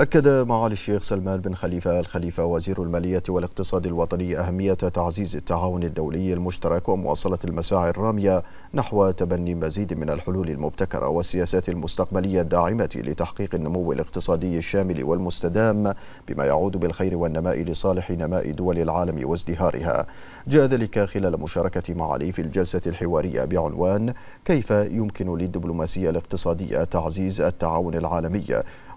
أكد معالي الشيخ سلمان بن خليفة الخليفة وزير المالية والاقتصاد الوطني أهمية تعزيز التعاون الدولي المشترك ومواصلة المساعي الرامية نحو تبني مزيد من الحلول المبتكرة والسياسات المستقبلية الداعمة لتحقيق النمو الاقتصادي الشامل والمستدام بما يعود بالخير والنماء لصالح نماء دول العالم وازدهارها جاء ذلك خلال مشاركة معالي في الجلسة الحوارية بعنوان كيف يمكن للدبلوماسية الاقتصادية تعزيز التعاون العالمي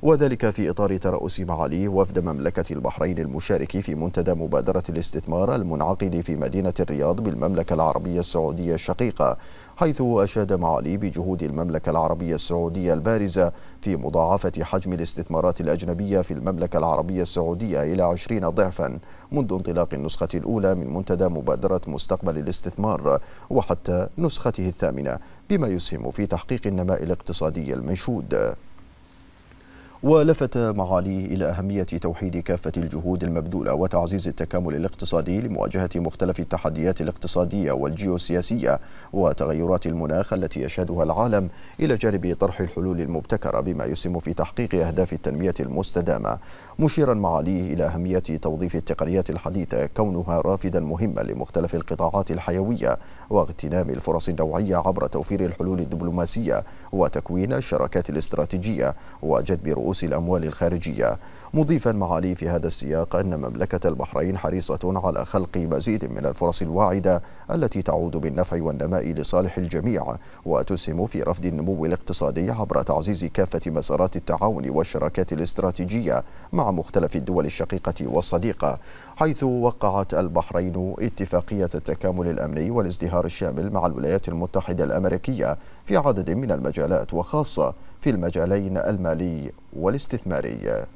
وذلك في إطار ترأس معالي وفد مملكة البحرين المشارك في منتدى مبادرة الاستثمار المنعقد في مدينة الرياض بالمملكة العربية السعودية الشقيقة حيث أشاد معالي بجهود المملكة العربية السعودية البارزة في مضاعفة حجم الاستثمارات الأجنبية في المملكة العربية السعودية إلى 20 ضعفا منذ انطلاق النسخة الأولى من منتدى مبادرة مستقبل الاستثمار وحتى نسخته الثامنة بما يسهم في تحقيق النماء الاقتصادي المنشود ولفت معاليه إلى أهمية توحيد كافة الجهود المبذولة وتعزيز التكامل الاقتصادي لمواجهة مختلف التحديات الاقتصادية والجيوسياسية وتغيرات المناخ التي يشهدها العالم إلى جانب طرح الحلول المبتكرة بما يسهم في تحقيق أهداف التنمية المستدامة مشيرا معاليه إلى أهمية توظيف التقنيات الحديثة كونها رافدا مهما لمختلف القطاعات الحيوية واغتنام الفرص النوعية عبر توفير الحلول الدبلوماسية وتكوين الشراكات الاستراتيجية وجذب رؤوس الأموال الخارجية مضيفا معالي في هذا السياق أن مملكة البحرين حريصة على خلق مزيد من الفرص الواعدة التي تعود بالنفع والنماء لصالح الجميع وتسهم في رفض النمو الاقتصادي عبر تعزيز كافة مسارات التعاون والشراكات الاستراتيجية مع مختلف الدول الشقيقة والصديقة حيث وقعت البحرين اتفاقية التكامل الأمني والازدهار الشامل مع الولايات المتحدة الأمريكية في عدد من المجالات وخاصة في المجالين المالي والاستثماري